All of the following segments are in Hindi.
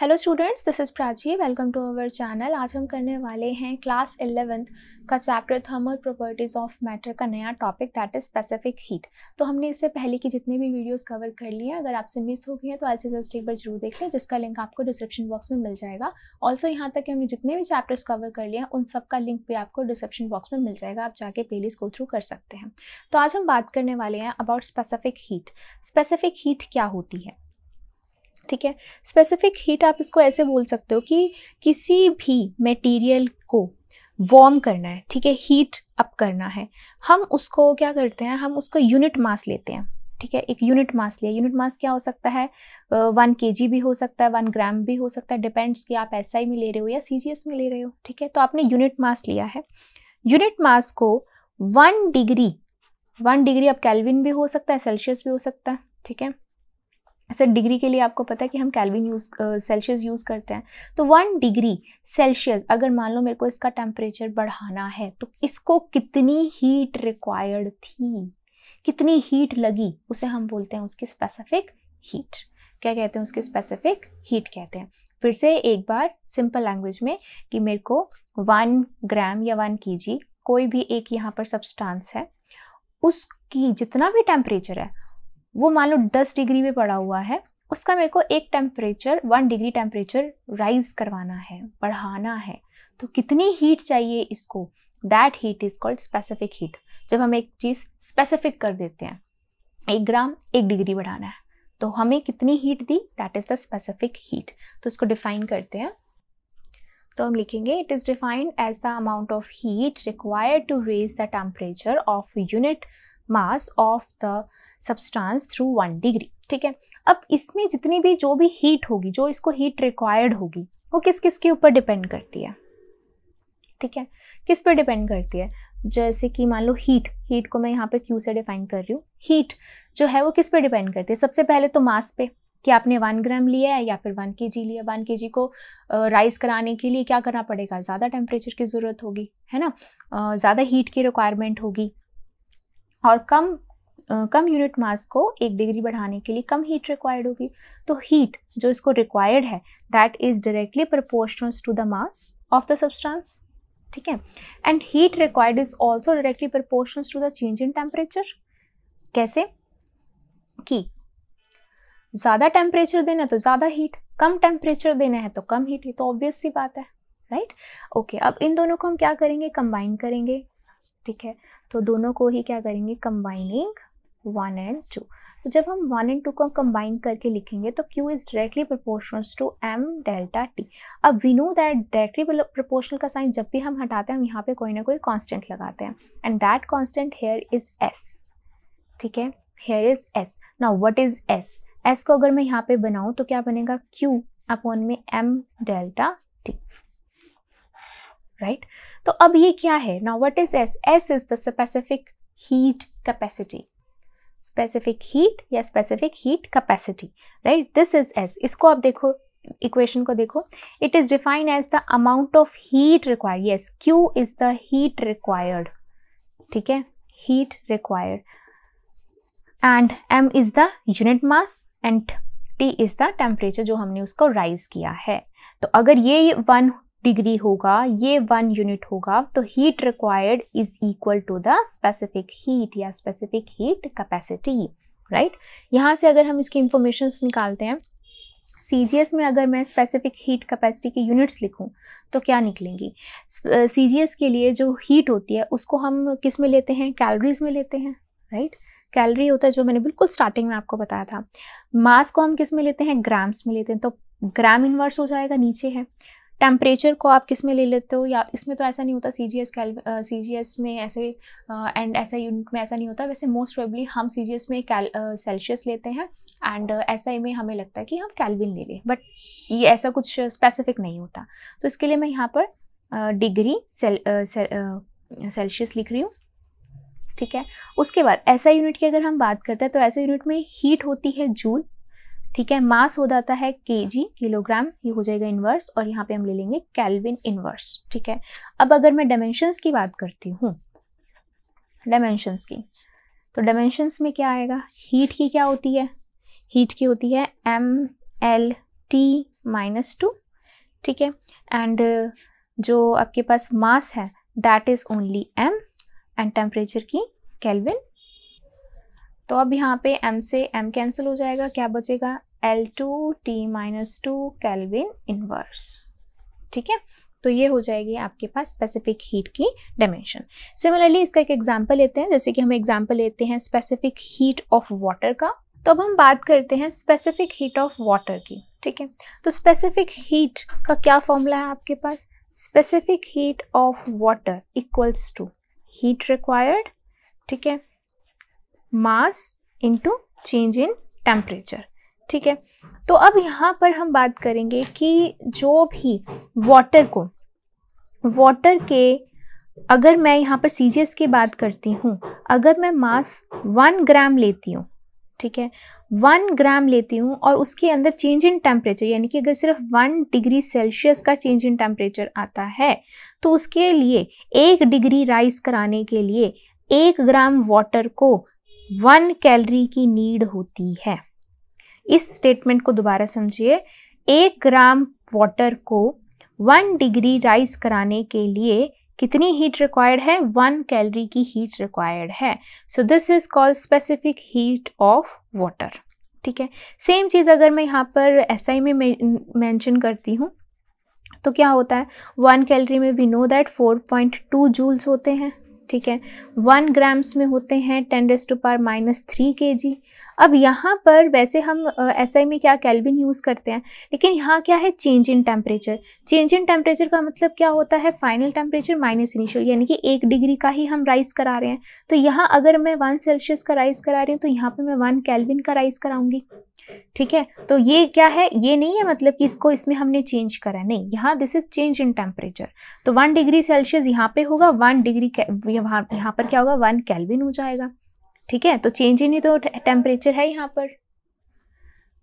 Hello students this is Prachi welcome to our channel आज हम करने वाले हैं क्लास इलेवेंथ का chapter thermal properties of matter का नया topic that is specific heat तो हमने इससे पहले की जितने भी वीडियोस कवर कर लिए हैं अगर आपसे मिस हो गई हैं तो आज से जस्ट एक बार जरूर देख लें जिसका लिंक आपको डिस्क्रिप्शन बॉक्स में मिल जाएगा ऑल्सो यहाँ तक हमने जितने भी चैप्टर्स कवर कर लिए हैं उन सब का लिंक भी आपको डिस्क्रिप्शन बॉक्स में मिल जाएगा आप जाके प्लेलिस्ट को थ्रू कर सकते हैं तो आज हम बात करने वाले हैं about specific heat specific heat क्या होती है ठीक है स्पेसिफिक हीट आप इसको ऐसे बोल सकते हो कि किसी भी मटेरियल को वॉर्म करना है ठीक है हीट अप करना है हम उसको क्या करते हैं हम उसको यूनिट मास लेते हैं ठीक है एक यूनिट मास लिया यूनिट मास क्या हो सकता है वन के जी भी हो सकता है वन ग्राम भी हो सकता है डिपेंड्स कि आप एस में ले रहे हो या सी में ले रहे हो ठीक है तो आपने यूनिट मास लिया है यूनिट मास को वन डिग्री वन डिग्री अब कैलविन भी हो सकता है सेल्सियस भी हो सकता है ठीक है सर डिग्री के लिए आपको पता है कि हम कैलविन यूज़ सेल्सियस यूज़ करते हैं तो वन डिग्री सेल्सियस अगर मान लो मेरे को इसका टेम्परेचर बढ़ाना है तो इसको कितनी हीट रिक्वायर्ड थी कितनी हीट लगी उसे हम बोलते हैं उसकी स्पेसिफिक हीट क्या कहते हैं उसके स्पेसिफिक हीट कहते हैं फिर से एक बार सिंपल लैंग्वेज में कि मेरे को वन ग्राम या वन के कोई भी एक यहाँ पर सब्सटांस है उसकी जितना भी टेम्परेचर है वो मान लो दस डिग्री पे पड़ा हुआ है उसका मेरे को एक temperature one degree temperature rise करवाना है बढ़ाना है तो कितनी हीट चाहिए इसको that heat is called specific heat जब हम एक चीज़ स्पेसिफिक कर देते हैं एक ग्राम एक डिग्री बढ़ाना है तो हमें कितनी हीट दी that is the specific heat तो इसको डिफाइन करते हैं तो हम लिखेंगे it is defined as the amount of heat required to raise the temperature of unit mass of the substance through one degree ठीक है अब इसमें जितनी भी जो भी हीट होगी जो इसको हीट रिक्वायर्ड होगी वो किस किस के ऊपर डिपेंड करती है ठीक है किस पर डिपेंड करती है जैसे कि मान लो हीट हीट को मैं यहाँ पे क्यू से डिफाइन कर रही हूँ हीट जो है वो किस पर डिपेंड करती है सबसे पहले तो मास पे कि आपने वन ग्राम लिया है या फिर वन के जी लिया वन के जी को राइस कराने के लिए क्या करना पड़ेगा ज़्यादा टेम्परेचर की ज़रूरत होगी है ना ज़्यादा हीट की रिक्वायरमेंट होगी और कम कम यूनिट मास को एक डिग्री बढ़ाने के लिए कम हीट रिक्वायर्ड होगी तो हीट जो इसको रिक्वायर्ड है that is directly proportional to the mass of the substance ठीक है and heat required is also directly proportional to the change in temperature कैसे कि ज़्यादा टेम्परेचर देना है तो ज़्यादा हीट कम टेम्परेचर देना है तो कम हीट ये तो ऑब्वियस सी बात है राइट right? ओके okay, अब इन दोनों को हम क्या करेंगे कंबाइन करेंगे ठीक है तो दोनों को ही क्या करेंगे कंबाइनिंग वन एंड टू तो जब हम वन एंड टू को कंबाइन करके लिखेंगे तो Q is directly proportional to M delta T अब we know that directly proportional का साइन जब भी हम हटाते हैं हम यहाँ पे कोई ना कोई कांस्टेंट लगाते हैं and that constant here is S ठीक है here is S now what is S S को अगर मैं यहाँ पे बनाऊँ तो क्या बनेगा क्यू अपॉन में M delta T right right? तो अब ये क्या है now what is S S is the specific heat capacity specific heat या specific heat capacity right this is S इसको आप देखो इक्वेशन को देखो it is defined as the amount of heat required yes Q is the heat required ठीक है heat required and M is the unit mass and T is the temperature जो हमने उसको राइज किया है तो अगर ये वन डिग्री होगा ये वन यूनिट होगा तो heat required is equal to the specific heat या स्पेसिफिक हीट कैपेसिटी राइट यहाँ से अगर हम इसकी इंफॉर्मेशन निकालते हैं सी में अगर मैं स्पेसिफिक हीट कैपेसिटी के यूनिट्स लिखूं तो क्या निकलेंगी सी के लिए जो हीट होती है उसको हम किस में लेते हैं कैलोरीज में लेते हैं राइट right? कैलोरी होता है जो मैंने बिल्कुल स्टार्टिंग में आपको बताया था मास को हम किस में लेते हैं ग्राम्स में लेते हैं तो ग्राम इन्वर्स हो जाएगा नीचे है टेम्परेचर को आप किस में ले लेते हो या इसमें तो ऐसा नहीं होता सी G S C G S में ऐसे एंड ऐसा यूनिट में ऐसा नहीं होता वैसे मोस्ट प्रोबली हम सी जी एस में सेल्सियस uh, लेते हैं एंड ऐसा ही में हमें लगता है कि हम कैलविन ले लें बट ये ऐसा कुछ स्पेसिफिक नहीं होता तो इसके लिए मैं यहाँ पर डिग्री सेल्शियस लिख रही हूँ ठीक है उसके बाद ऐसा यूनिट की अगर हम बात करते हैं तो ऐसे यूनिट में हीट होती है जूल ठीक है मास हो जाता है के जी किलोग्राम ये हो जाएगा इनवर्स और यहाँ पे हम ले लेंगे कैलविन इनवर्स ठीक है अब अगर मैं डायमेंशंस की बात करती हूँ डायमेंशंस की तो डायमेंशंस में क्या आएगा हीट की क्या होती है हीट की होती है M L T minus two ठीक है एंड जो आपके पास मास है that is only M and temperature की कैलविन तो अब यहाँ पे m से m कैंसिल हो जाएगा क्या बचेगा L two T minus two kelvin inverse ठीक है तो ये हो जाएगी आपके पास स्पेसिफिक हीट की डायमेंशन सिमिलरली इसका एक एग्जाम्पल लेते हैं जैसे कि हम एग्जाम्पल लेते हैं स्पेसिफिक हीट ऑफ वाटर का तो अब हम बात करते हैं स्पेसिफिक हीट ऑफ वाटर की ठीक है तो स्पेसिफिक हीट का क्या फॉर्मूला है आपके पास specific heat of water equals to heat required ठीक है mass into change in temperature ठीक है तो अब यहाँ पर हम बात करेंगे कि जो भी वाटर को वाटर के अगर मैं यहाँ पर सी की बात करती हूँ अगर मैं मास वन ग्राम लेती हूँ ठीक है वन ग्राम लेती हूँ और उसके अंदर चेंज इन टेम्परेचर यानी कि अगर सिर्फ वन डिग्री सेल्सियस का चेंज इन टेम्परेचर आता है तो उसके लिए एक डिग्री राइज कराने के लिए एक ग्राम वाटर को वन कैलरी की नीड होती है इस स्टेटमेंट को दोबारा समझिए एक ग्राम वाटर को वन डिग्री राइज कराने के लिए कितनी हीट रिक्वायर्ड है वन कैलरी की हीट रिक्वायर्ड है so this is called specific heat of water ठीक है सेम चीज़ अगर मैं यहाँ पर एस में मैंशन करती हूँ तो क्या होता है वन कैलरी में वी नो दैट 4.2 जूल्स होते हैं ठीक है वन ग्राम्स में होते हैं ten raise to power minus three K G अब यहाँ पर वैसे हम एस में क्या कैलविन यूज़ करते हैं लेकिन यहाँ क्या है change in temperature change in temperature का मतलब क्या होता है फाइनल टेम्परेचर माइनस इनिशियल यानी कि एक डिग्री का ही हम राइस करा रहे हैं तो यहाँ अगर मैं वन सेल्सियस का राइस करा रही हूँ तो यहाँ पर मैं वन कैलविन का राइस कराऊंगी ठीक है तो ये क्या है ये नहीं है मतलब कि इसको इसमें हमने चेंज करा है नहीं यहाँ this is change in temperature तो वन डिग्री सेल्सियस यहाँ पे होगा वन डिग्री यहाँ पर क्या होगा वन कैलविन हो जाएगा ठीक है तो चेंज ही नहीं तो टेम्परेचर है यहाँ पर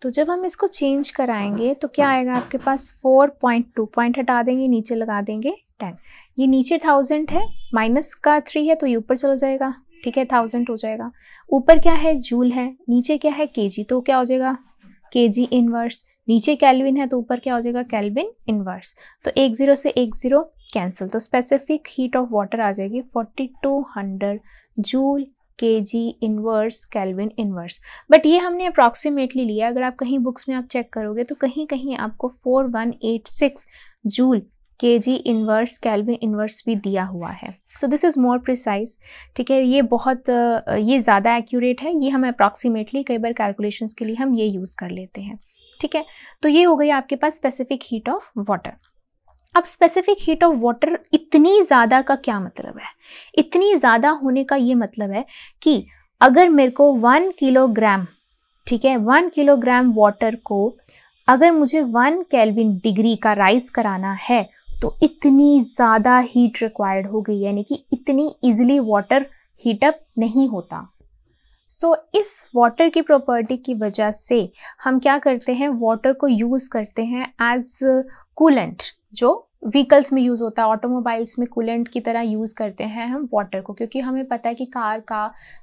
तो जब हम इसको चेंज कराएंगे तो क्या आएगा आपके पास फोर पॉइंट टू पॉइंट हटा देंगे नीचे लगा देंगे टेन ये नीचे थाउजेंड है माइनस का थ्री है तो ये ऊपर चला जाएगा ठीक है थाउजेंड हो जाएगा ऊपर क्या है जूल है नीचे क्या है के तो क्या हो जाएगा के इनवर्स नीचे कैलविन है तो ऊपर क्या हो जाएगा कैलविन इनवर्स तो एक ज़ीरो से एक ज़ीरो कैंसिल तो स्पेसिफिक हीट ऑफ वाटर आ जाएगी forty two hundred joule K G inverse kelvin inverse but ये हमने अप्रॉक्सीमेटली लिया अगर आप कहीं बुक्स में आप चेक करोगे तो कहीं कहीं आपको four one eight six joule K G inverse kelvin inverse भी दिया हुआ है so this is more precise ठीक है ये बहुत ये ज़्यादा एक्यूरेट है ये हम अप्रॉक्सीमेटली कई बार कैलकुलेशन के लिए हम ये यूज़ कर लेते हैं ठीक है तो ये हो गई आपके पास स्पेसिफिक हीट ऑफ वाटर अब स्पेसिफिक हीट ऑफ वाटर इतनी ज़्यादा का क्या मतलब है इतनी ज़्यादा होने का ये मतलब है कि अगर मेरे को वन किलोग्राम ठीक है वन किलोग्राम वाटर को अगर मुझे वन कैलविन डिग्री का राइस कराना है तो इतनी ज़्यादा हीट रिक्वायर्ड हो गई यानी कि इतनी इजिली वाटर हीटअप नहीं होता सो so, इस वाटर की प्रॉपर्टी की वजह से हम क्या करते हैं वाटर को यूज़ करते हैं एज कूलेंट जो व्हीकल्स में यूज़ होता है ऑटोमोबाइल्स में कूलेंट की तरह यूज़ करते हैं हम वाटर को क्योंकि हमें पता है कि कार का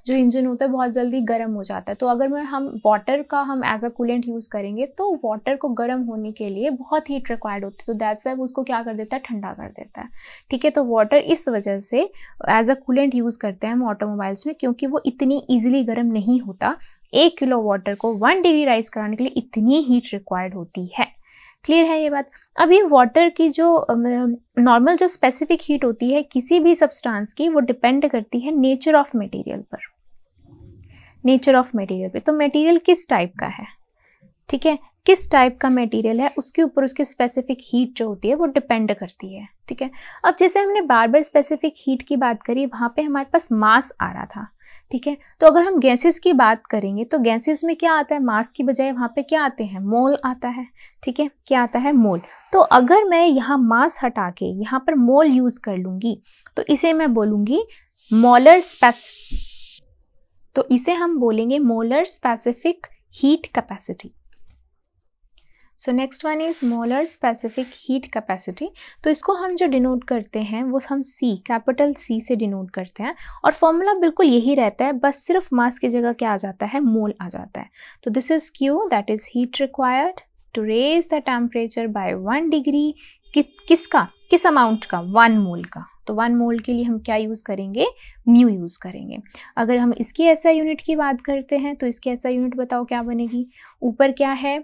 जो इंजन होता है बहुत जल्दी गर्म हो जाता है तो अगर मैं हम वाटर का हम एज अ कूलेंट यूज़ करेंगे तो वाटर को गर्म होने के लिए बहुत हीट रिक्वायर्ड होती है तो दैट्स वाई उसको क्या कर देता है ठंडा कर देता है ठीक है तो वाटर इस वजह से एज अ कूलेंट यूज़ करते हैं हम ऑटोमोबाइल्स में क्योंकि वो इतनी ईजिली गर्म नहीं होता एक किलो वाटर को वन डिग्री राइस कराने के लिए इतनी हीट रिक्वायर्ड होती है क्लियर है ये बात अब ये वाटर की जो नॉर्मल जो स्पेसिफिक हीट होती है किसी भी सब्सटेंस की वो डिपेंड करती है नेचर ऑफ मटेरियल पर नेचर ऑफ मटेरियल पे तो मटेरियल किस टाइप का है ठीक है किस टाइप का मटेरियल है उसके ऊपर उसकी स्पेसिफिक हीट जो होती है वो डिपेंड करती है ठीक है अब जैसे हमने बार बार स्पेसिफिक हीट की बात करी वहाँ पे हमारे पास मास आ रहा था ठीक है तो अगर हम गैसेस की बात करेंगे तो गैसेस में क्या आता है मास की बजाय वहाँ पे क्या आते हैं मोल आता है ठीक है क्या आता है मोल तो अगर मैं यहाँ मास हटा के यहाँ पर मोल यूज़ कर लूँगी तो इसे मैं बोलूँगी मोलर स्पेस तो इसे हम बोलेंगे molar specific heat capacity so next one is molar specific heat capacity तो इसको हम जो डिनोट करते हैं वो हम सी कैपिटल सी से डिनोट करते हैं और फॉर्मूला बिल्कुल यही रहता है बस सिर्फ मास की जगह क्या आ जाता है मोल आ जाता है तो this is Q that is heat required to raise the temperature by one degree कि, किसका किस अमाउंट का वन मोल का तो वन मोल के लिए हम क्या यूज़ करेंगे म्यू यूज़ करेंगे अगर हम इसकी ऐसा यूनिट की बात करते हैं तो इसकी ऐसा यूनिट बताओ क्या बनेगी ऊपर क्या है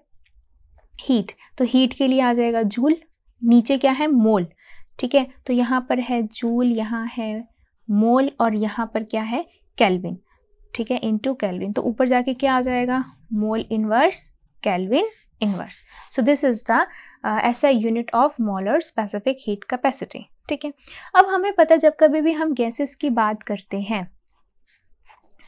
हीट तो हीट के लिए आ जाएगा जूल नीचे क्या है मोल ठीक है तो यहाँ पर है जूल यहाँ है मोल और यहाँ पर क्या है कैलविन ठीक है इनटू कैलविन तो ऊपर जाके क्या आ जाएगा mole inverse kelvin inverse so this is the ऐसा unit of molar specific heat capacity ठीक है अब हमें पता जब कभी भी हम गैसेस की बात करते हैं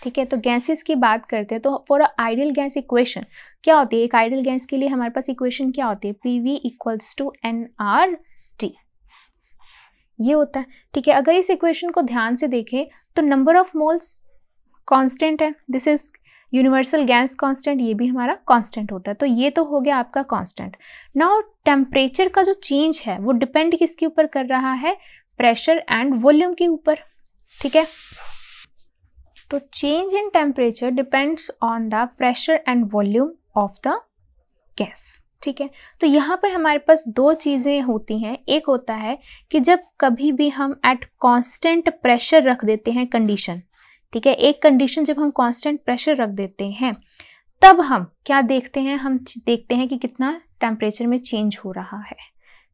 ठीक है तो गैसेस की बात करते हैं तो for a ideal gas equation क्या होती है एक आइडियल गैस के लिए हमारे पास इक्वेशन क्या होती है P V equals to n R T ये होता है ठीक है अगर इस इक्वेशन को ध्यान से देखें तो नंबर ऑफ मोल्स कॉन्स्टेंट है this is universal gas constant ये भी हमारा कांस्टेंट होता है तो ये तो हो गया आपका कांस्टेंट नाउ टेम्परेचर का जो चेंज है वो डिपेंड किसके ऊपर कर रहा है प्रेशर एंड वॉल्यूम के ऊपर ठीक है तो change in temperature depends on the pressure and volume of the gas ठीक है तो यहाँ पर हमारे पास दो चीज़ें होती हैं एक होता है कि जब कभी भी हम एट कांस्टेंट प्रेशर रख देते हैं कंडीशन ठीक है एक कंडीशन जब हम कांस्टेंट प्रेशर रख देते हैं तब हम क्या देखते हैं हम देखते हैं कि कितना टेम्परेचर में चेंज हो रहा है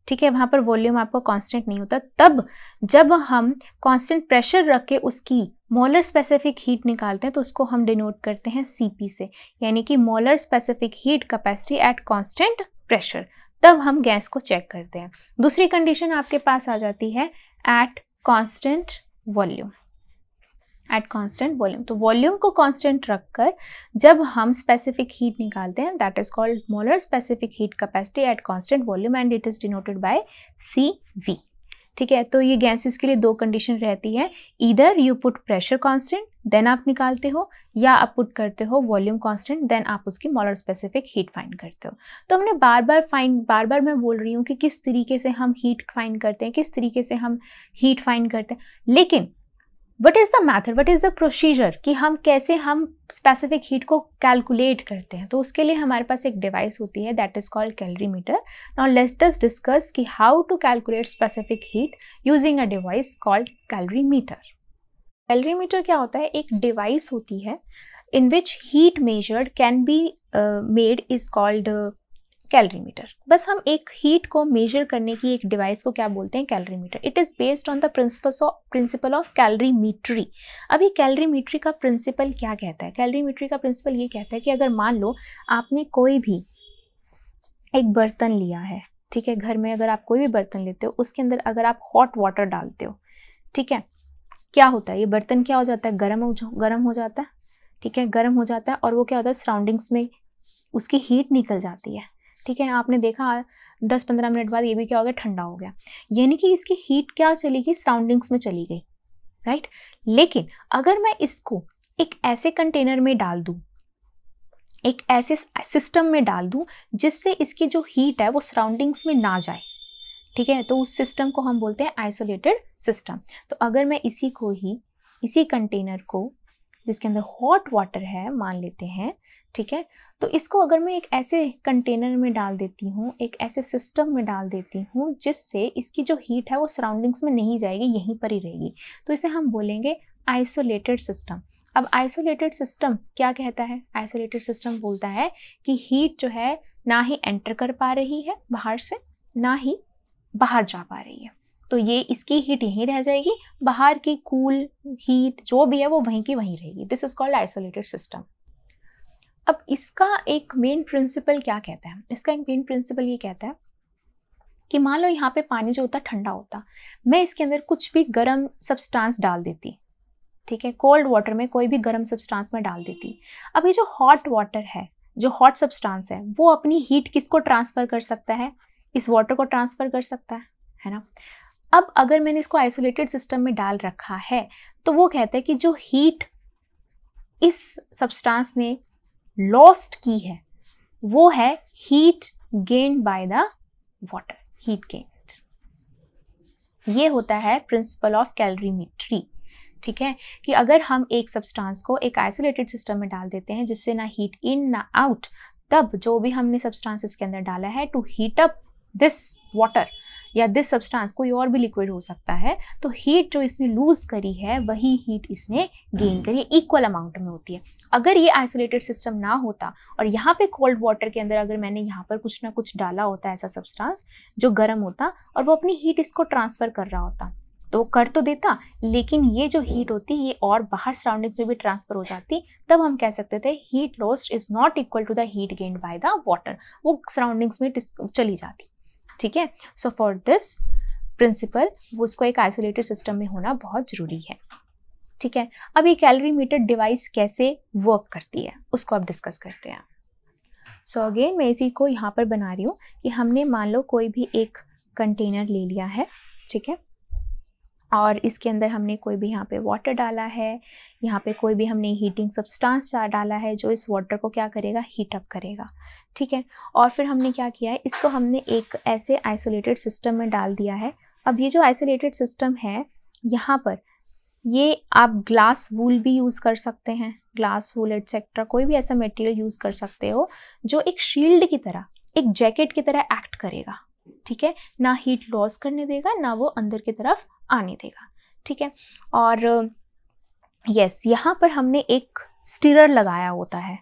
ठीक है वहाँ पर वॉल्यूम आपका कांस्टेंट नहीं होता तब जब हम कांस्टेंट प्रेशर रख के उसकी मोलर स्पेसिफिक हीट निकालते हैं तो उसको हम डिनोट करते हैं सीपी से यानी कि molar specific heat capacity at constant pressure तब हम गैस को चेक करते हैं दूसरी कंडीशन आपके पास आ जाती है at constant volume at constant volume तो वॉल्यूम को कांस्टेंट रखकर जब हम स्पेसिफिक हीट निकालते हैं that is called molar specific heat capacity at constant volume and it is denoted by C V ठीक है तो ये गैसेस के लिए दो कंडीशन रहती है इधर you put pressure constant then आप निकालते हो या आप पुट करते हो वॉल्यूम कांस्टेंट देन आप उसकी मॉलर स्पेसिफिक हीट फाइंड करते हो तो हमने बार बार फाइंड बार बार मैं बोल रही हूँ कि किस तरीके से हम हीट फाइंड करते हैं किस तरीके से हम हीट फाइंड करते हैं लेकिन what is the method what is the procedure कि हम कैसे हम स्पेसिफिक हीट को कैलकुलेट करते हैं तो उसके लिए हमारे पास एक डिवाइस होती है that is called meter now let us discuss कि how to calculate specific heat using a device called calorimeter calorimeter क्या होता है एक डिवाइस होती है in which heat measured can be made is called calorimeter बस हम एक हीट को मेजर करने की एक डिवाइस को क्या बोलते हैं calorimeter it is based on the principle of calorimetry अभी कैलरीमीट्री का प्रिंसिपल क्या कहता है कैलरीमीट्री का प्रिंसिपल ये कहता है कि अगर मान लो आपने कोई भी एक बर्तन लिया है ठीक है घर में अगर आप कोई भी बर्तन लेते हो उसके अंदर अगर आप हॉट वाटर डालते हो ठीक है क्या होता है ये बर्तन क्या हो जाता है गर्म हो गर्म हो जाता है ठीक है गर्म हो जाता है और वो क्या होता है सराउंडिंग्स में उसकी हीट निकल जाती है ठीक है आपने देखा दस पंद्रह मिनट बाद ये भी क्या हो गया ठंडा हो गया यानी कि इसकी हीट क्या चली गई सराउंडिंग्स में चली गई राइट लेकिन अगर मैं इसको एक ऐसे कंटेनर में डाल दूँ एक ऐसे सिस्टम में डाल दूँ जिससे इसकी जो हीट है वो सराउंडिंग्स में ना जाए ठीक है तो उस सिस्टम को हम बोलते हैं आइसोलेटेड सिस्टम तो अगर मैं इसी को ही इसी कंटेनर को जिसके अंदर हॉट वाटर है मान लेते हैं ठीक है तो इसको अगर मैं एक ऐसे कंटेनर में डाल देती हूँ एक ऐसे सिस्टम में डाल देती हूँ जिससे इसकी जो हीट है वो सराउंडिंग्स में नहीं जाएगी यहीं पर ही रहेगी तो इसे हम बोलेंगे आइसोलेटेड सिस्टम अब आइसोलेटेड सिस्टम क्या कहता है आइसोलेटेड सिस्टम बोलता है कि हीट जो है ना ही एंटर कर पा रही है बाहर से ना ही बाहर जा पा रही है तो ये इसकी हीट यहीं रह जाएगी बाहर की कूल हीट जो भी है वो वहीं की वहीं रहेगी this is called isolated system अब इसका एक मेन प्रिंसिपल क्या कहता है इसका एक मेन प्रिंसिपल ये कहता है कि मान लो यहाँ पे पानी जो होता ठंडा होता मैं इसके अंदर कुछ भी गर्म सब्सटेंस डाल देती ठीक है कोल्ड वाटर में कोई भी गर्म सब्सटेंस में डाल देती अब ये जो हॉट वाटर है जो हॉट सब्सटेंस है वो अपनी हीट किसको ट्रांसफ़र कर सकता है इस वाटर को ट्रांसफ़र कर सकता है है ना अब अगर मैंने इसको आइसोलेटेड सिस्टम में डाल रखा है तो वो कहते हैं कि जो हीट इस सब्सटेंस ने लॉस्ट की है वो है heat gain by the water heat gain ये होता है प्रिंसिपल ऑफ कैलरीमीट्री ठीक है कि अगर हम एक सब्सटेंस को एक आइसोलेटेड सिस्टम में डाल देते हैं जिससे ना हीट इन ना आउट तब जो भी हमने सब्सटेंस इसके अंदर डाला है to heat up this water या दिस सब्सटेंस कोई और भी लिक्विड हो सकता है तो हीट जो इसने लूज करी है वही हीट इसने गेन hmm. करी है इक्वल अमाउंट में होती है अगर ये आइसोलेटेड सिस्टम ना होता और यहाँ पे कोल्ड वाटर के अंदर अगर मैंने यहाँ पर कुछ ना कुछ डाला होता ऐसा सब्सटांस जो गर्म होता और वो अपनी हीट इसको ट्रांसफ़र कर रहा होता तो कर तो देता लेकिन ये जो हीट होती ये और बाहर सराउंडिंग्स में भी ट्रांसफर हो जाती तब हम कह सकते थे heat lost is not equal to the heat gained by the water वो सराउंडिंग्स में चली जाती ठीक है सो फॉर दिस प्रिंसिपल उसको एक आइसोलेटेड सिस्टम में होना बहुत ज़रूरी है ठीक है अब ये कैलोरी मीटर डिवाइस कैसे वर्क करती है उसको आप डिस्कस करते हैं सो so अगेन मैं इसी को यहाँ पर बना रही हूँ कि हमने मान लो कोई भी एक कंटेनर ले लिया है ठीक है और इसके अंदर हमने कोई भी यहाँ पे वाटर डाला है यहाँ पे कोई भी हमने हीटिंग सब्सटेंस डाला है जो इस वाटर को क्या करेगा हीटअप करेगा ठीक है और फिर हमने क्या किया है इसको हमने एक ऐसे आइसोलेटेड सिस्टम में डाल दिया है अब ये जो आइसोलेटेड सिस्टम है यहाँ पर ये आप ग्लास वूल भी यूज़ कर सकते हैं ग्लास वूल एट्सेट्रा कोई भी ऐसा मटेरियल यूज़ कर सकते हो जो एक शील्ड की तरह एक जैकेट की तरह एक्ट करेगा ठीक है ना हीट लॉस करने देगा ना वो अंदर की तरफ आने देगा ठीक है और यस यहाँ पर हमने एक स्टिरर लगाया होता है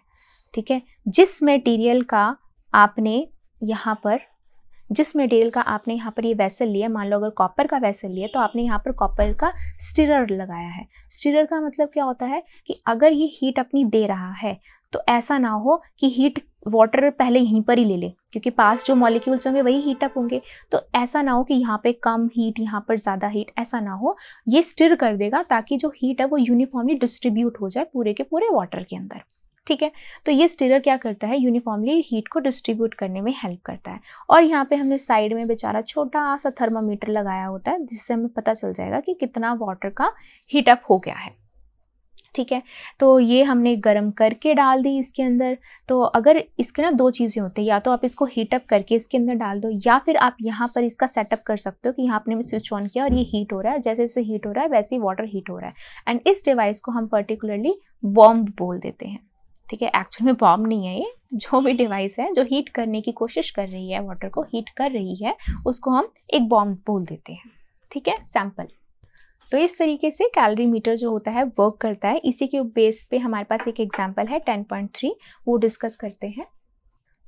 ठीक है जिस मटेरियल का आपने यहाँ पर जिस मटेरियल का आपने यहाँ पर ये यह वैसल लिया मान लो अगर कॉपर का वैसल लिया तो आपने यहाँ पर कॉपर का स्टिरर लगाया है स्टिरर का मतलब क्या होता है कि अगर ये हीट अपनी दे रहा है तो ऐसा ना हो कि हीट वाटर पहले यहीं पर ही ले ले क्योंकि पास जो मॉलिक्यूल्स होंगे वही हीट अप होंगे तो ऐसा ना हो कि यहाँ पे कम हीट यहाँ पर ज़्यादा हीट ऐसा ना हो ये स्टिर कर देगा ताकि जो हीट है वो यूनिफॉर्मली डिस्ट्रीब्यूट हो जाए पूरे के पूरे वाटर के अंदर ठीक है तो ये स्टिरर क्या करता है यूनिफॉर्मली हीट को डिस्ट्रीब्यूट करने में हेल्प करता है और यहाँ पे हमने साइड में बेचारा छोटा सा थर्मामीटर लगाया होता है जिससे हमें पता चल जाएगा कि कितना वाटर का हीटअप हो गया है ठीक है तो ये हमने गर्म करके डाल दी इसके अंदर तो अगर इसके ना दो चीज़ें होती हैं या तो आप इसको हीटअप करके इसके अंदर डाल दो या फिर आप यहाँ पर इसका सेटअप कर सकते हो कि यहाँ आपने स्विच ऑन किया और ये हीट हो रहा है जैसे जैसे हीट हो रहा है वैसे ही वाटर हीट हो रहा है एंड इस डिवाइस को हम पर्टिकुलरली बॉम्ब बोल देते हैं ठीक है एक्चुअल में बॉम्ब नहीं है ये जो भी डिवाइस है जो हीट करने की कोशिश कर रही है वाटर को हीट कर रही है उसको हम एक बॉम्ब बोल देते हैं ठीक है सैम्पल तो इस तरीके से कैलोरी मीटर जो होता है वर्क करता है इसी के बेस पे हमारे पास एक एग्जाम्पल है टेन पॉइंट थ्री वो डिस्कस करते हैं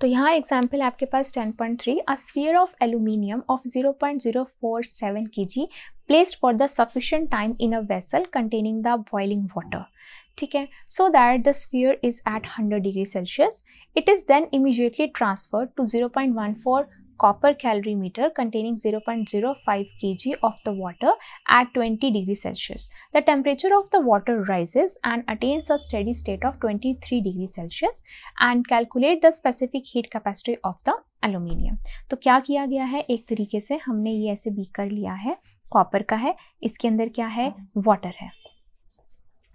तो यहाँ एग्जाम्पल आपके पास ten point three a sphere of aluminium of zero zero point four seven K G placed for the sufficient time in a vessel containing the boiling water ठीक है so that the sphere is at hundred degree Celsius it is then immediately transferred to zero point one four copper calorimeter containing 0.05 kg of the water at 20 degrees Celsius. The temperature of the water rises and attains a steady state of 23 degrees Celsius and calculate the specific heat capacity of the aluminium. तो क्या किया गया है एक तरीके से हमने ये ऐसे बीकर लिया है कॉपर का है इसके अंदर क्या है वाटर है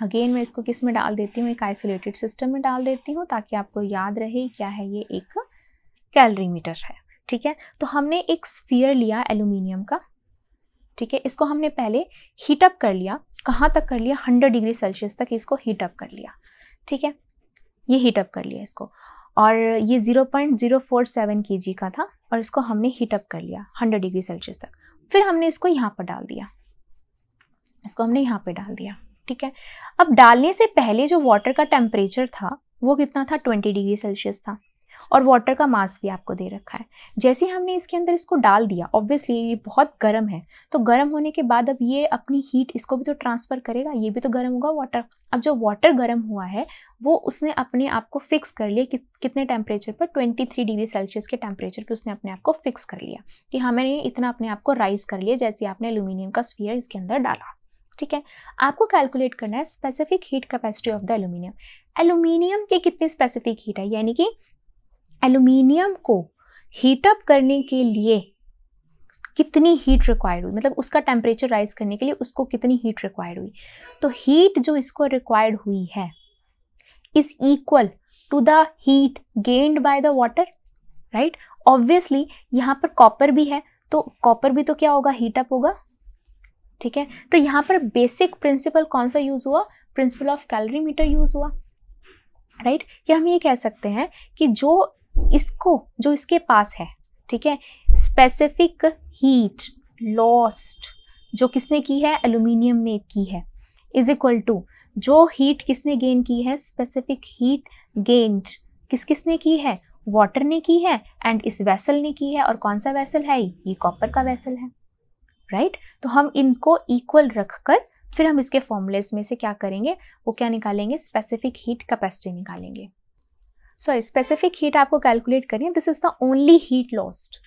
अगेन मैं इसको किस में डाल देती हूँ एक आइसोलेटेड सिस्टम में डाल देती हूँ ताकि आपको याद रहे क्या है ये एक कैलरीमीटर है ठीक है तो हमने एक स्फीयर लिया एल्यूमिनियम का ठीक है इसको हमने पहले हीटअप कर लिया कहाँ तक कर लिया 100 डिग्री सेल्सियस तक इसको हीटअप कर लिया ठीक है ये हीटअप कर लिया इसको और ये 0.047 जी का था और इसको हमने हीटअप कर लिया 100 डिग्री सेल्सियस तक फिर हमने इसको यहाँ पर डाल दिया इसको हमने यहाँ पर डाल दिया ठीक है अब डालने से पहले जो वाटर का टेम्परेचर था वो कितना था ट्वेंटी डिग्री सेल्सियस था और वाटर का मास भी आपको दे रखा है जैसे हमने इसके अंदर इसको डाल दिया ऑब्वियसली ये बहुत गर्म है तो गर्म होने के बाद अब ये अपनी हीट इसको भी तो ट्रांसफ़र करेगा ये भी तो गर्म होगा वाटर अब जो वाटर गर्म हुआ है वो उसने अपने आप को फिक्स कर लिया कि कितने टेम्परेचर पर 23 डिग्री सेल्सियस के टेम्परेचर पर उसने अपने आप को फिक्स कर लिया कि हमें हाँ, इतना अपने आप को राइज कर लिया जैसे आपने एलुमिनियम का स्फीयर इसके अंदर डाला ठीक है आपको कैलकुलेट करना है specific heat capacity of the aluminium aluminium की कितनी स्पेसिफिक हीट है यानी कि एलुमिनियम को हीटअप करने के लिए कितनी हीट रिक्वायर्ड हुई मतलब उसका टेम्परेचर राइज करने के लिए उसको कितनी हीट रिक्वायर्ड हुई तो हीट जो इसको रिक्वायर्ड हुई है is equal to the heat gained by the water right obviously यहाँ पर कॉपर भी है तो कॉपर भी तो क्या होगा हीटअप होगा ठीक है तो यहाँ पर बेसिक प्रिंसिपल कौन सा यूज़ हुआ principle of calorimeter use हुआ राइट right? या हम ये कह सकते हैं कि जो इसको जो इसके पास है ठीक है स्पेसिफिक हीट लॉस्ट जो किसने की है एल्यूमिनियम में की है इज इक्वल टू जो हीट किसने गेन की है स्पेसिफिक हीट गेंड किस किसने की है वाटर ने की है एंड इस वेसल ने की है और कौन सा वेसल है ये कॉपर का वेसल है राइट right? तो हम इनको इक्वल रखकर फिर हम इसके फॉर्मूलेस में से क्या करेंगे वो क्या निकालेंगे स्पेसिफिक हीट कैपेसिटी निकालेंगे सॉरी स्पेसिफिक हीट आपको कैलकुलेट करनी है this is the only heat lost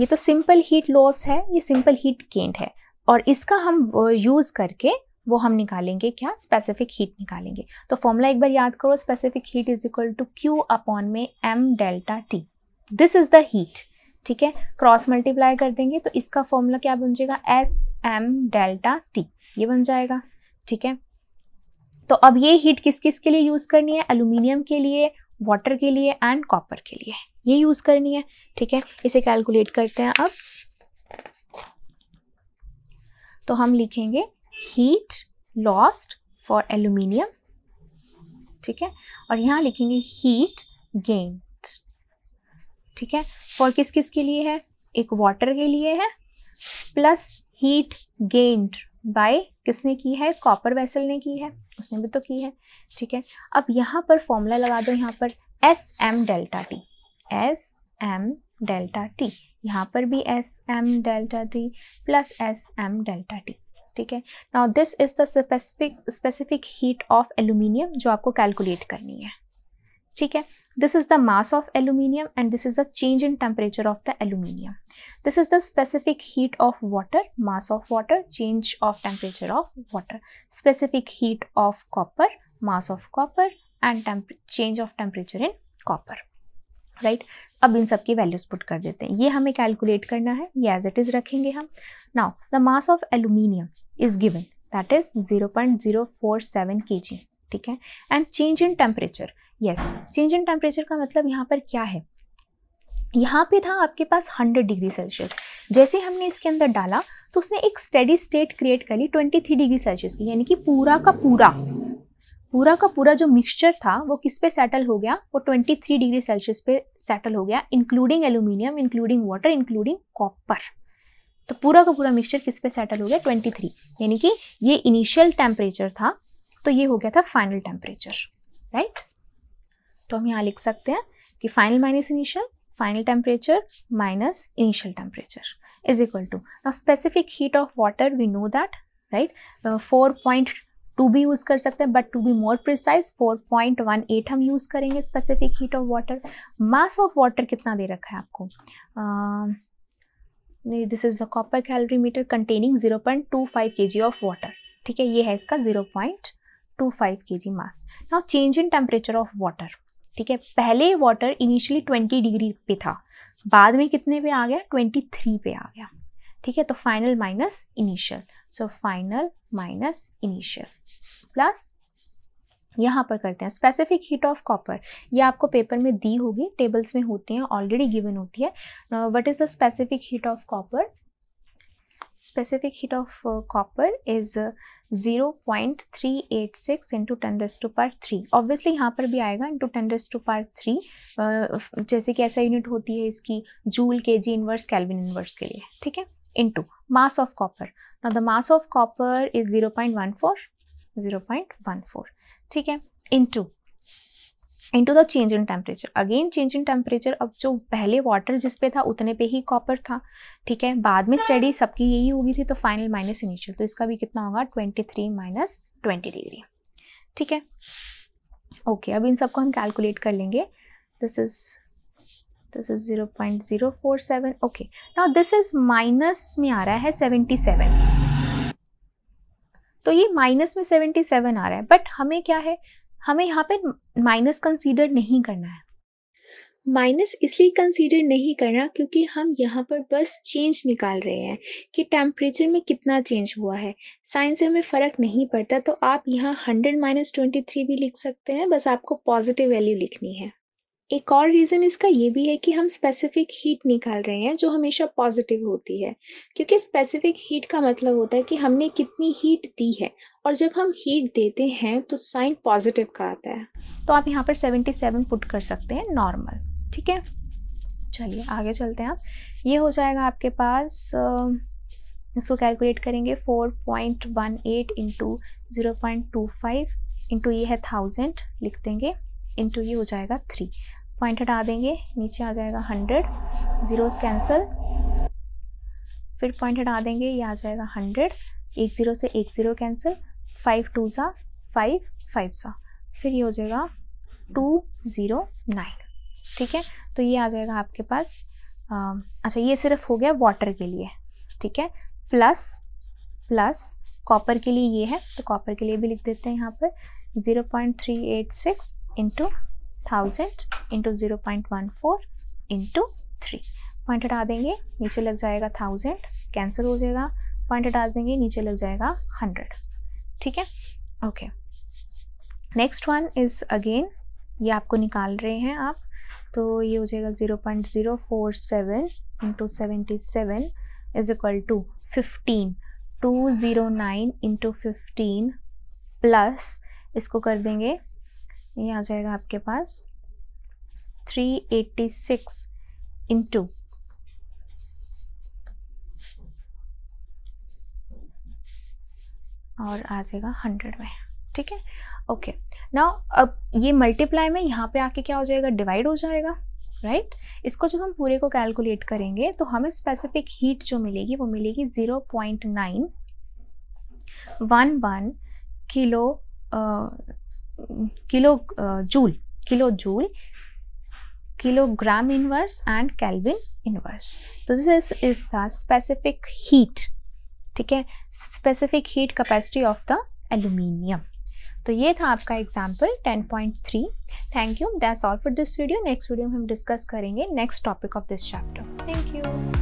ये तो सिंपल हीट लॉस है ये सिंपल हीट गेंड है और इसका हम यूज़ करके वो हम निकालेंगे क्या स्पेसिफिक हीट निकालेंगे तो फॉर्मूला एक बार याद करो specific heat is equal to Q upon में M delta T this is the heat ठीक है क्रॉस मल्टीप्लाई कर देंगे तो इसका फॉर्मूला क्या बन जाएगा एस एम डेल्टा टी ये बन जाएगा ठीक है तो अब ये हीट किस किस के लिए यूज़ करनी है एल्यूमिनियम के लिए वाटर के लिए एंड कॉपर के लिए ये यूज़ करनी है ठीक है इसे कैलकुलेट करते हैं अब तो हम लिखेंगे हीट लॉस्ट फॉर एल्यूमिनियम ठीक है और यहां लिखेंगे हीट गेंड ठीक है फॉर किस किस के लिए है एक वाटर के लिए है प्लस हीट गेंड बाय किसने की है कॉपर वेसल ने की है उसने भी तो की है ठीक है अब यहाँ पर फॉर्मूला लगा दो यहाँ पर S M delta T S M delta T यहाँ पर भी S M delta T plus S M delta T ठीक है now this is the specific specific heat of aluminium जो आपको कैलकुलेट करनी है ठीक है This is the mass of aluminium and this is the change in temperature of the aluminium. This is the specific heat of water, mass of water, change of temperature of water, specific heat of copper, mass of copper and change of temperature in copper. Right right? अब इन सब की वैल्यूज पुट कर देते हैं ये हमें कैलकुलेट करना है ये एज इट इज़ रखेंगे हम now the mass of aluminium is given that is 0.047 kg ठीक है and change in temperature yes change in temperature का मतलब यहाँ पर क्या है यहाँ पे था आपके पास 100 डिग्री सेल्सियस जैसे हमने इसके अंदर डाला तो उसने एक स्टेडी स्टेट क्रिएट कर ली 23 डिग्री सेल्सियस की यानी कि पूरा का पूरा पूरा का पूरा जो मिक्सचर था वो किस पे सेटल हो गया वो 23 डिग्री सेल्सियस पे सेटल हो गया including aluminium including water including copper तो पूरा का पूरा मिक्सचर किस पे सेटल हो गया 23 यानी कि ये इनिशियल टेम्परेचर था तो ये हो गया था फाइनल टेम्परेचर राइट तो हम यहाँ लिख सकते हैं कि final minus initial final temperature minus initial temperature is equal to to specific heat of water we know that right four point two भी यूज़ कर सकते हैं but to be more precise four point one eight हम यूज़ करेंगे specific heat of water mass of water कितना दे रखा है आपको this is the copper calorimeter containing zero point two five K G of water ठीक है ये है इसका zero point two five K G mass now change in temperature of water ठीक है पहले वाटर इनिशियली ट्वेंटी डिग्री पे था बाद में कितने पे आ गया ट्वेंटी थ्री पे आ गया ठीक है तो final minus initial so final minus initial plus यहाँ पर करते हैं स्पेसिफिक हीट ऑफ कॉपर ये आपको पेपर में दी होगी टेबल्स में होती हैं ऑलरेडी गिवन होती है what is the specific heat of copper specific heat of uh, copper is uh, 0.386 into 10 raised to power 3 obviously yahan par bhi aayega into 10 raised to power 3 uh, जैसे कि ऐसा यूनिट होती है इसकी joule K G inverse kelvin inverse के लिए ठीक into mass of copper now the mass of copper is 0.14 0.14 theek hai into into the change in temperature again change in temperature अब जो पहले वाटर जिस पे था उतने पे ही कॉपर था ठीक है बाद में स्टडी सबकी यही होगी थी तो फाइनल माइनस इनिशियल तो इसका भी कितना होगा twenty three minus twenty degree ठीक है ओके अब इन सबको हम कैलकुलेट कर लेंगे this is this is zero point zero four seven okay ना दिस इज माइनस में आ रहा है सेवेंटी सेवन तो ये माइनस में सेवेंटी सेवन आ रहा है बट हमें क्या है हमें यहाँ पे माइनस कंसीडर नहीं करना है माइनस इसलिए कंसीडर नहीं करना क्योंकि हम यहाँ पर बस चेंज निकाल रहे हैं कि टेम्परेचर में कितना चेंज हुआ है साइन से हमें फ़र्क नहीं पड़ता तो आप यहाँ हंड्रेड माइनस ट्वेंटी थ्री भी लिख सकते हैं बस आपको पॉजिटिव वैल्यू लिखनी है एक और रीज़न इसका ये भी है कि हम स्पेसिफिक हीट निकाल रहे हैं जो हमेशा पॉजिटिव होती है क्योंकि स्पेसिफिक हीट का मतलब होता है कि हमने कितनी हीट दी है और जब हम हीट देते हैं तो साइन पॉजिटिव का आता है तो आप यहाँ पर 77 पुट कर सकते हैं नॉर्मल ठीक है चलिए आगे चलते हैं आप ये हो जाएगा आपके पास इसको कैलकुलेट करेंगे four point one eight into zero point two five into ये है थाउजेंड लिख देंगे इंटू ये हो जाएगा थ्री पॉइंट हटा देंगे नीचे आ जाएगा हंड्रेड ज़ीरोस कैंसिल फिर पॉइंट हटा देंगे ये आ जाएगा हंड्रेड एक ज़ीरो से एक ज़ीरो कैंसिल फाइव टू सा फाइव फाइव सा फिर ये हो जाएगा टू ज़ीरो नाइन ठीक है तो ये आ जाएगा आपके पास आ, अच्छा ये सिर्फ हो गया वाटर के लिए ठीक है प्लस प्लस कॉपर के लिए ये है तो कॉपर के लिए भी लिख देते हैं यहाँ पर zero point three eight six into thousand into zero point one four into three point हटा देंगे नीचे लग जाएगा थाउजेंड कैंसिल हो जाएगा पॉइंट हटा देंगे नीचे लग जाएगा हंड्रेड ठीक है okay next one is again ये आपको निकाल रहे हैं आप तो ये हो जाएगा zero point zero four seven into seventy seven is equal to fifteen two zero nine into fifteen plus इसको कर देंगे ये आ जाएगा आपके पास 386 एट्टी सिक्स इंटू और आ जाएगा हंड्रेड में ठीक है ओके नाउ अब ये मल्टीप्लाई में यहाँ पे आके क्या हो जाएगा डिवाइड हो जाएगा राइट right? इसको जब हम पूरे को कैलकुलेट करेंगे तो हमें स्पेसिफिक हीट जो मिलेगी वो मिलेगी 0.9 point nine one one kilo kilojoule kilojoule kilogram inverse and kelvin inverse तो this is is the specific heat ठीक है specific heat capacity of the aluminium तो ये था आपका example ten point three thank you that's all for this video next video में हम डिस्कस करेंगे next topic of this chapter thank you